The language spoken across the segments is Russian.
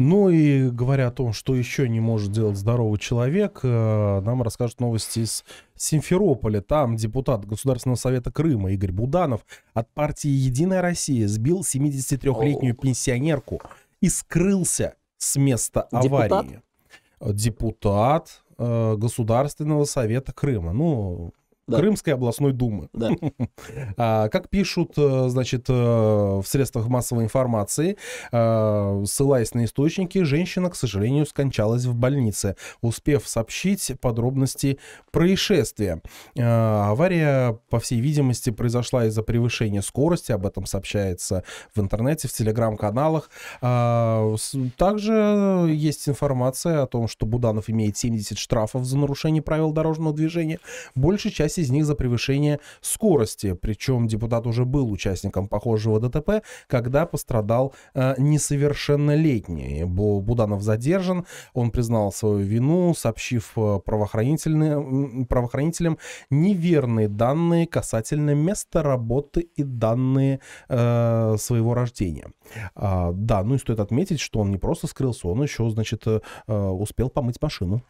Ну и говоря о том, что еще не может делать здоровый человек, э, нам расскажут новости из Симферополя. Там депутат Государственного совета Крыма Игорь Буданов от партии «Единая Россия» сбил 73-летнюю пенсионерку и скрылся с места аварии. Депутат? Депутат э, Государственного совета Крыма. Ну, да. Крымской областной думы. Да. А, как пишут, э, значит, э, в средствах массовой информации, э, ссылаясь на источники, женщина, к сожалению, скончалась в больнице, успев сообщить подробности происшествия. авария, по всей видимости, произошла из-за превышения скорости, об этом сообщается в интернете, в телеграм-каналах. А, также есть информация о том, что Буданов имеет 70 штрафов за нарушение правил дорожного движения. Большая часть 5 из них за превышение скорости. Причем депутат уже был участником похожего ДТП, когда пострадал э, несовершеннолетний. Буданов задержан, он признал свою вину, сообщив э, правоохранительным, правоохранителям неверные данные касательно места работы и данные э, своего рождения. А, да, ну и стоит отметить, что он не просто скрылся, он еще, значит, э, э, успел помыть машину.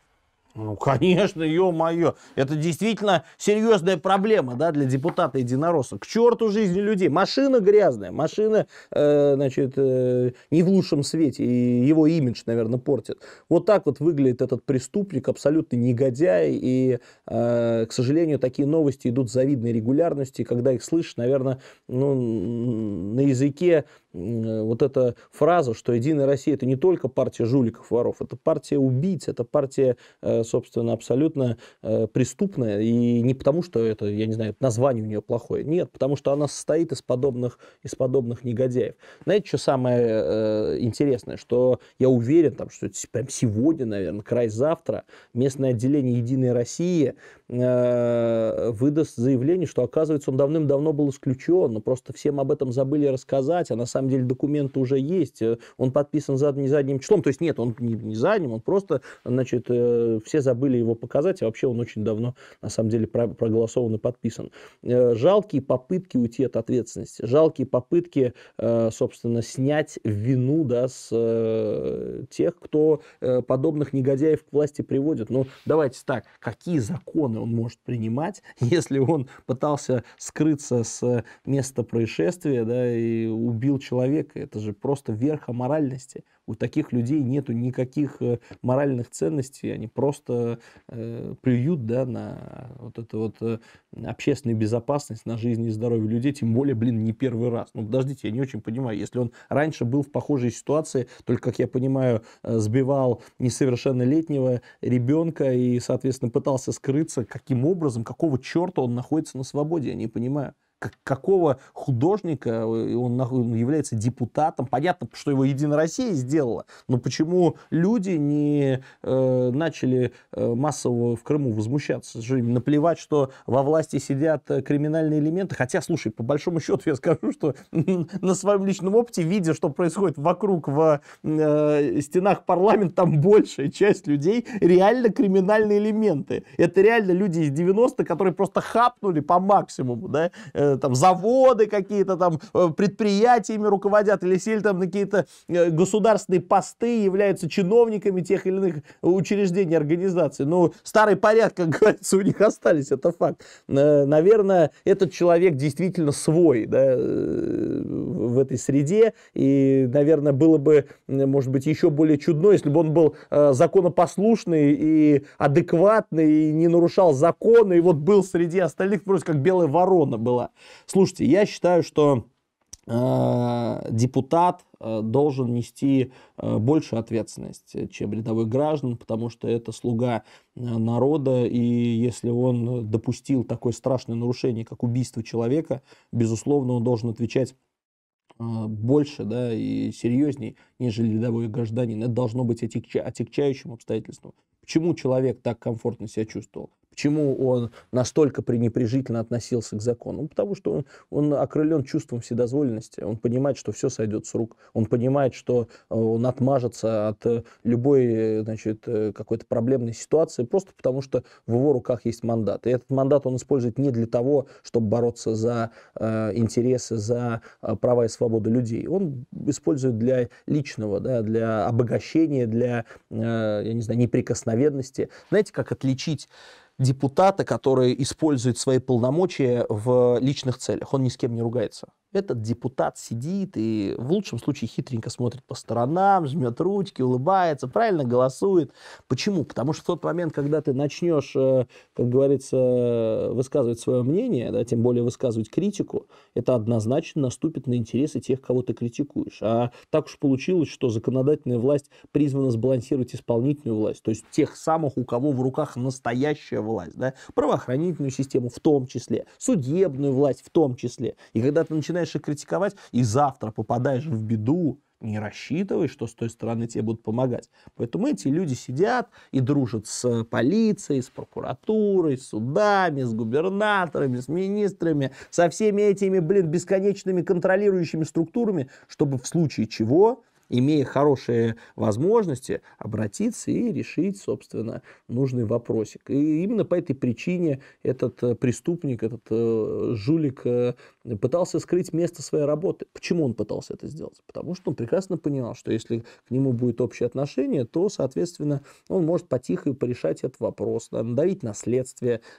Ну, конечно, ё-моё. Это действительно серьезная проблема да, для депутата Единоросса. К черту жизни людей. Машина грязная, машина, э, значит, э, не в лучшем свете. И его имидж, наверное, портит. Вот так вот выглядит этот преступник, абсолютно негодяй. И, э, к сожалению, такие новости идут с завидной регулярностью. И когда их слышишь, наверное, ну, на языке вот эта фраза, что «Единая Россия» — это не только партия жуликов-воров, это партия убийц, это партия э, собственно, абсолютно э, преступная. И не потому, что это, я не знаю, название у нее плохое. Нет, потому что она состоит из подобных, из подобных негодяев. Знаете, что самое э, интересное? Что я уверен, там, что прям сегодня, наверное, край завтра, местное отделение «Единой России» э, выдаст заявление, что, оказывается, он давным-давно был исключен, но просто всем об этом забыли рассказать, а на самом деле документы уже есть, он подписан зад, не задним числом, то есть нет, он не, не задним, он просто, значит, в все забыли его показать, а вообще он очень давно, на самом деле, проголосован и подписан. Э, жалкие попытки уйти от ответственности, жалкие попытки, э, собственно, снять вину да, с э, тех, кто подобных негодяев к власти приводит. ну давайте так, какие законы он может принимать, если он пытался скрыться с места происшествия да, и убил человека? Это же просто верх аморальности. У таких людей нету никаких моральных ценностей, они просто просто э, плюют да, на вот эту вот э, общественную безопасность, на жизнь и здоровье людей, тем более, блин, не первый раз. Ну, подождите, я не очень понимаю, если он раньше был в похожей ситуации, только, как я понимаю, э, сбивал несовершеннолетнего ребенка и, соответственно, пытался скрыться, каким образом, какого черта он находится на свободе, я не понимаю какого художника э, он, является депутатом. Понятно, что его Единая Россия сделала, но почему люди не э, начали э, массово в Крыму возмущаться? Им наплевать, что во власти сидят э, криминальные элементы. Хотя, слушай, по большому счету я скажу, что на своем личном опыте, видя, что происходит вокруг в э, стенах парламента, там большая часть людей реально криминальные элементы. Это реально люди из 90-х, которые просто хапнули по максимуму, да, э, Э, там заводы какие-то там э, предприятиями руководят или сели там на какие-то э, государственные посты, являются чиновниками тех или иных учреждений, организаций. Ну, старый порядок, как говорится, у них остались, это факт. Наверное, этот человек действительно свой да, в этой среде, и, наверное, было бы, может быть, еще более чудно, если бы он был законопослушный и адекватный, и не нарушал законы, и вот был среди остальных, просто как белая ворона была. Слушайте, я считаю, что э, депутат э, должен нести э, больше ответственность, чем рядовой граждан, потому что это слуга народа, и если он допустил такое страшное нарушение, как убийство человека, безусловно, он должен отвечать больше да, и серьезней, нежели рядовой гражданин. Это должно быть отягчающим обстоятельством. Почему человек так комфортно себя чувствовал? Почему он настолько пренепрежительно относился к закону? Ну, потому что он, он окрылен чувством вседозволенности, он понимает, что все сойдет с рук, он понимает, что э, он отмажется от э, любой э, значит, какой-то проблемной ситуации, просто потому что в его руках есть мандат. И этот мандат он использует не для того, чтобы бороться за э, интересы, за права и свободы людей. Он использует для личного, да, для обогащения, для, э, я не знаю, неприкосновенности. Знаете, как отличить депутата, который использует свои полномочия в личных целях. Он ни с кем не ругается. Этот депутат сидит и в лучшем случае хитренько смотрит по сторонам, жмет ручки, улыбается, правильно голосует. Почему? Потому что в тот момент, когда ты начнешь, э, как говорится, высказывать свое мнение, да, тем более высказывать критику, это однозначно наступит на интересы тех, кого ты критикуешь. А так уж получилось, что законодательная власть призвана сбалансировать исполнительную власть, то есть тех самых, у кого в руках настоящая власть, да, правоохранительную систему в том числе, судебную власть в том числе. И когда ты начинаешь начинаешь их критиковать, и завтра попадаешь в беду, не рассчитывай, что с той стороны тебе будут помогать. Поэтому эти люди сидят и дружат с э, полицией, с прокуратурой, с судами, с губернаторами, с министрами, со всеми этими, блин, бесконечными контролирующими структурами, чтобы в случае чего имея хорошие возможности обратиться и решить, собственно, нужный вопросик. И именно по этой причине этот э, преступник, этот э, жулик э, пытался скрыть место своей работы. Почему он пытался это сделать? Потому что он прекрасно понимал, что если к нему будет общее отношение, то, соответственно, он может потихо порешать этот вопрос, да, надавить на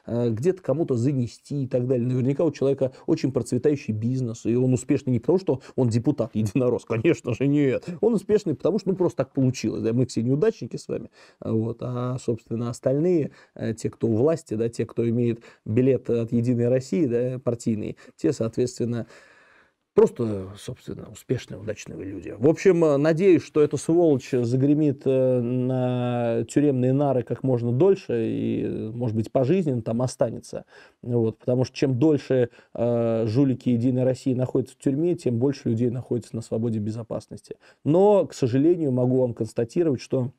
где-то кому-то занести и так далее. Наверняка у человека очень процветающий бизнес, и он успешный не потому, что он депутат единорос, конечно же, нет. Он успешный, потому что ну, просто так получилось. Да? Мы все неудачники с вами. Вот. А, собственно, остальные, э, те, кто у власти, да, те, кто имеет билет от «Единой России», да, партийный, те, соответственно, Просто, собственно, успешные, удачные люди. В общем, э, надеюсь, что эта сволочь загремит э, на тюремные нары как можно дольше и, может быть, пожизненно там останется. Вот, потому что чем дольше э, жулики Единой России находятся в тюрьме, тем больше людей находится на свободе безопасности. Но, к сожалению, могу вам констатировать, что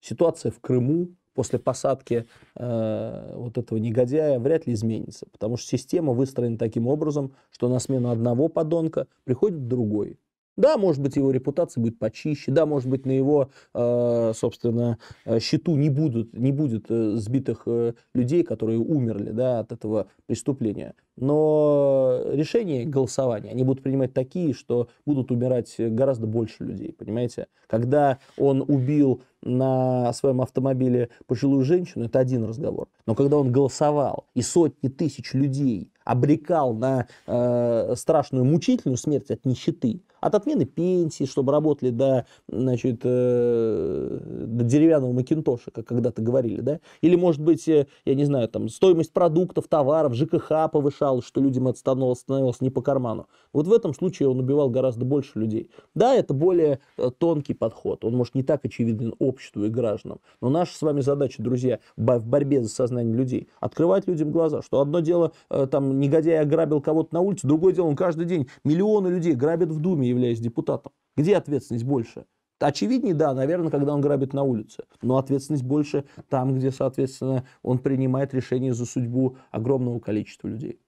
ситуация в Крыму после посадки э, вот этого негодяя вряд ли изменится, потому что система выстроена таким образом, что на смену одного подонка приходит другой. Да, может быть, его репутация будет почище, да, может быть, на его, э, собственно, э, счету не, будут, не будет э, сбитых людей, которые умерли да, от этого преступления. Но решения голосования, они будут принимать такие, что будут умирать гораздо больше людей, понимаете? Когда он убил на своем автомобиле пожилую женщину, это один разговор. Но когда он голосовал, и сотни тысяч людей обрекал на э, страшную мучительную смерть от нищеты, от отмены пенсии, чтобы работали до, значит, э, до деревянного макинтоша, как когда-то говорили, да? Или, может быть, э, я не знаю, там, стоимость продуктов, товаров, ЖКХ повышалась, что людям это становилось, становилось не по карману. Вот в этом случае он убивал гораздо больше людей. Да, это более э, тонкий подход, он, может, не так очевиден обществу и гражданам, но наша с вами задача, друзья, в борьбе за сознание людей, открывать людям глаза, что одно дело, там, негодяй ограбил кого-то на улице, другое дело, он каждый день миллионы людей грабит в Думе, являясь депутатом. Где ответственность больше? Очевиднее, да, наверное, когда он грабит на улице. Но ответственность больше там, где, соответственно, он принимает решение за судьбу огромного количества людей.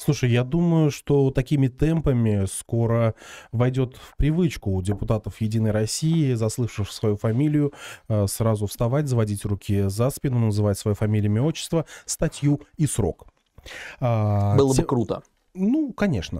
Слушай, я думаю, что такими темпами скоро войдет в привычку у депутатов Единой России, заслышав свою фамилию, э, сразу вставать, заводить руки за спину, называть свое фамилию, имя, отчество, статью и срок. А, Было Те... бы круто. Ну, конечно.